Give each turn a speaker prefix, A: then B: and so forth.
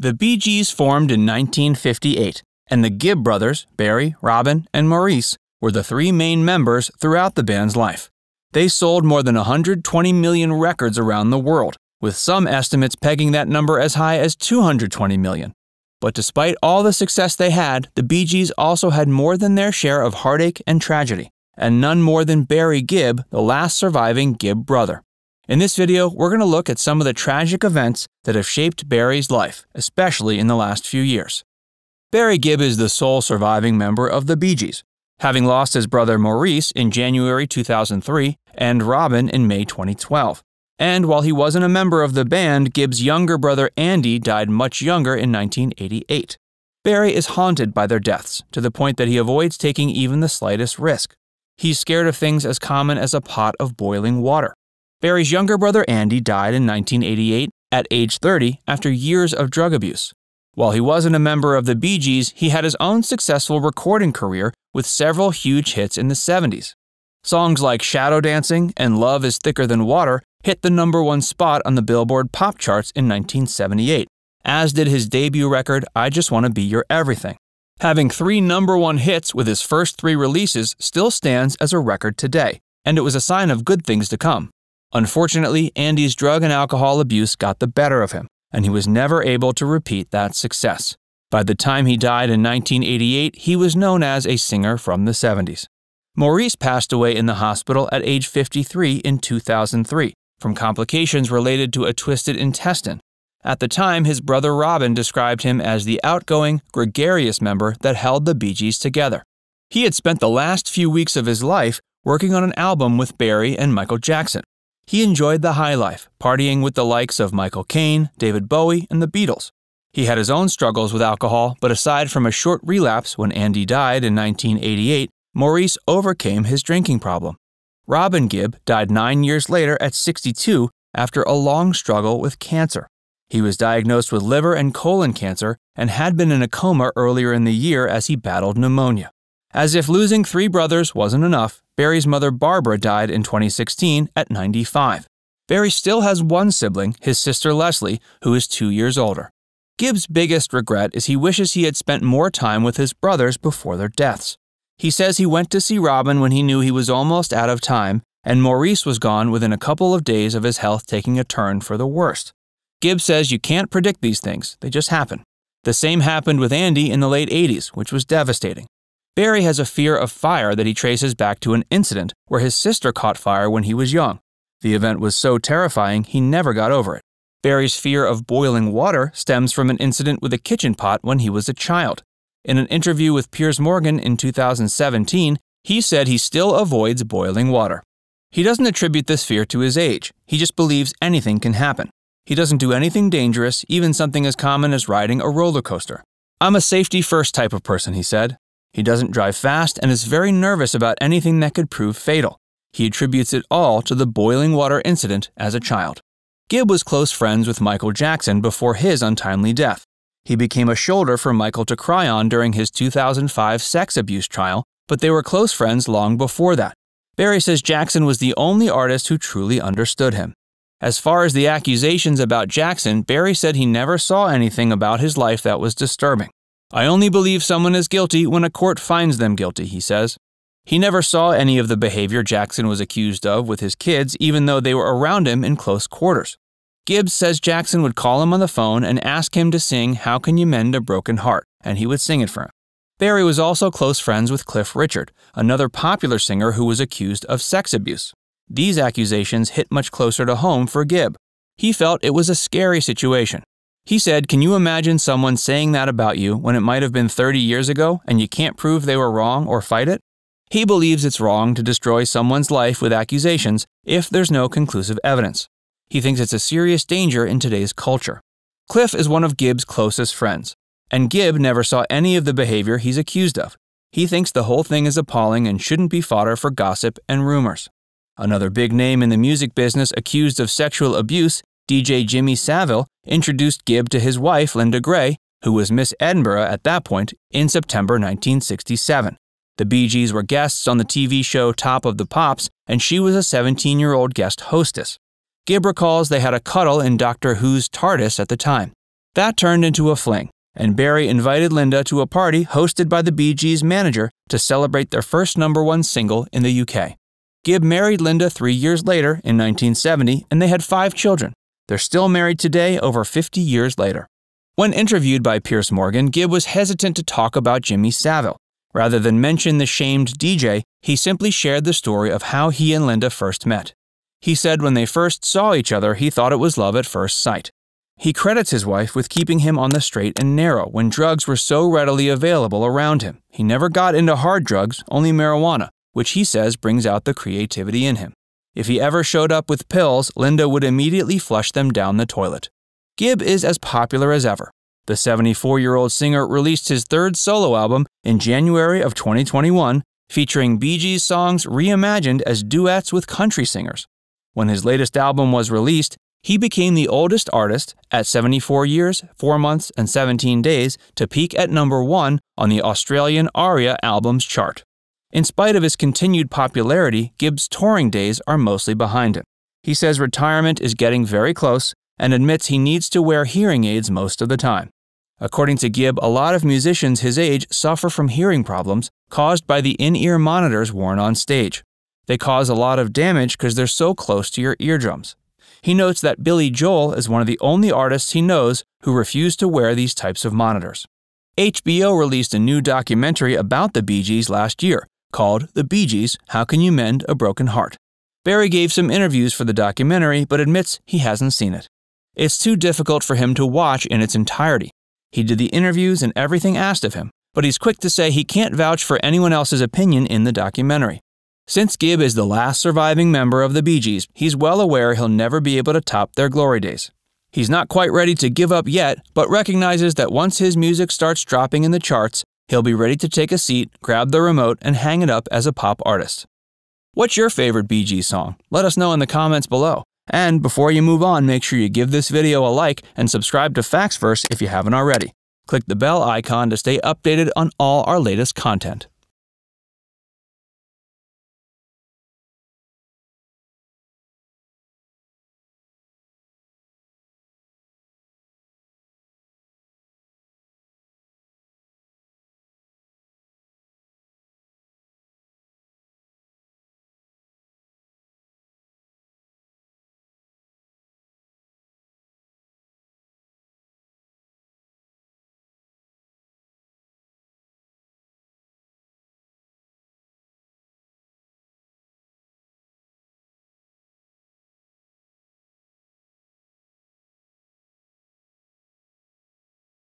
A: The Bee Gees formed in 1958, and the Gibb brothers, Barry, Robin, and Maurice, were the three main members throughout the band's life. They sold more than 120 million records around the world, with some estimates pegging that number as high as 220 million. But despite all the success they had, the Bee Gees also had more than their share of heartache and tragedy, and none more than Barry Gibb, the last surviving Gibb brother. In this video, we're going to look at some of the tragic events that have shaped Barry's life, especially in the last few years. Barry Gibb is the sole surviving member of the Bee Gees, having lost his brother Maurice in January 2003 and Robin in May 2012. And while he wasn't a member of the band, Gibb's younger brother Andy died much younger in 1988. Barry is haunted by their deaths, to the point that he avoids taking even the slightest risk. He's scared of things as common as a pot of boiling water. Barry's younger brother Andy died in 1988 at age 30 after years of drug abuse. While he wasn't a member of the Bee Gees, he had his own successful recording career with several huge hits in the 70s. Songs like Shadow Dancing and Love is Thicker Than Water hit the number one spot on the Billboard pop charts in 1978, as did his debut record I Just Want to Be Your Everything. Having three number one hits with his first three releases still stands as a record today, and it was a sign of good things to come. Unfortunately, Andy's drug and alcohol abuse got the better of him, and he was never able to repeat that success. By the time he died in 1988, he was known as a singer from the 70s. Maurice passed away in the hospital at age 53 in 2003 from complications related to a twisted intestine. At the time, his brother Robin described him as the outgoing, gregarious member that held the Bee Gees together. He had spent the last few weeks of his life working on an album with Barry and Michael Jackson, he enjoyed the high life, partying with the likes of Michael Caine, David Bowie, and the Beatles. He had his own struggles with alcohol, but aside from a short relapse when Andy died in 1988, Maurice overcame his drinking problem. Robin Gibb died nine years later at 62 after a long struggle with cancer. He was diagnosed with liver and colon cancer and had been in a coma earlier in the year as he battled pneumonia. As if losing three brothers wasn't enough, Barry's mother Barbara died in 2016 at 95. Barry still has one sibling, his sister Leslie, who is two years older. Gibbs' biggest regret is he wishes he had spent more time with his brothers before their deaths. He says he went to see Robin when he knew he was almost out of time, and Maurice was gone within a couple of days of his health taking a turn for the worst. Gibbs says you can't predict these things, they just happen. The same happened with Andy in the late 80s, which was devastating. Barry has a fear of fire that he traces back to an incident where his sister caught fire when he was young. The event was so terrifying he never got over it. Barry's fear of boiling water stems from an incident with a kitchen pot when he was a child. In an interview with Piers Morgan in 2017, he said he still avoids boiling water. He doesn't attribute this fear to his age, he just believes anything can happen. He doesn't do anything dangerous, even something as common as riding a roller coaster. I'm a safety first type of person, he said. He doesn't drive fast and is very nervous about anything that could prove fatal. He attributes it all to the boiling water incident as a child. Gibb was close friends with Michael Jackson before his untimely death. He became a shoulder for Michael to cry on during his 2005 sex abuse trial, but they were close friends long before that. Barry says Jackson was the only artist who truly understood him. As far as the accusations about Jackson, Barry said he never saw anything about his life that was disturbing. I only believe someone is guilty when a court finds them guilty, he says. He never saw any of the behavior Jackson was accused of with his kids, even though they were around him in close quarters. Gibbs says Jackson would call him on the phone and ask him to sing How Can You Mend a Broken Heart, and he would sing it for him. Barry was also close friends with Cliff Richard, another popular singer who was accused of sex abuse. These accusations hit much closer to home for Gibb. He felt it was a scary situation, he said, Can you imagine someone saying that about you when it might have been 30 years ago and you can't prove they were wrong or fight it? He believes it's wrong to destroy someone's life with accusations if there's no conclusive evidence. He thinks it's a serious danger in today's culture. Cliff is one of Gibb's closest friends, and Gibb never saw any of the behavior he's accused of. He thinks the whole thing is appalling and shouldn't be fodder for gossip and rumors. Another big name in the music business accused of sexual abuse DJ Jimmy Savile introduced Gibb to his wife, Linda Gray, who was Miss Edinburgh at that point, in September 1967. The Bee Gees were guests on the TV show Top of the Pops, and she was a 17 year old guest hostess. Gibb recalls they had a cuddle in Doctor Who's TARDIS at the time. That turned into a fling, and Barry invited Linda to a party hosted by the Bee Gees manager to celebrate their first number one single in the UK. Gibb married Linda three years later in 1970, and they had five children they're still married today, over 50 years later. When interviewed by Pierce Morgan, Gibb was hesitant to talk about Jimmy Savile. Rather than mention the shamed DJ, he simply shared the story of how he and Linda first met. He said when they first saw each other, he thought it was love at first sight. He credits his wife with keeping him on the straight and narrow when drugs were so readily available around him. He never got into hard drugs, only marijuana, which he says brings out the creativity in him. If he ever showed up with pills, Linda would immediately flush them down the toilet. Gibb is as popular as ever. The 74 year old singer released his third solo album in January of 2021, featuring Bee Gees songs reimagined as duets with country singers. When his latest album was released, he became the oldest artist at 74 years, 4 months, and 17 days to peak at number 1 on the Australian ARIA albums chart. In spite of his continued popularity, Gibbs' touring days are mostly behind him. He says retirement is getting very close and admits he needs to wear hearing aids most of the time. According to Gibb, a lot of musicians his age suffer from hearing problems caused by the in ear monitors worn on stage. They cause a lot of damage because they're so close to your eardrums. He notes that Billy Joel is one of the only artists he knows who refused to wear these types of monitors. HBO released a new documentary about the Bee Gees last year called The Bee Gees How Can You Mend a Broken Heart. Barry gave some interviews for the documentary, but admits he hasn't seen it. It's too difficult for him to watch in its entirety. He did the interviews and everything asked of him, but he's quick to say he can't vouch for anyone else's opinion in the documentary. Since Gibb is the last surviving member of the Bee Gees, he's well aware he'll never be able to top their glory days. He's not quite ready to give up yet, but recognizes that once his music starts dropping in the charts, He'll be ready to take a seat, grab the remote, and hang it up as a pop artist. What's your favorite BG song? Let us know in the comments below. And before you move on, make sure you give this video a like and subscribe to First if you haven't already. Click the bell icon to stay updated on all our latest content.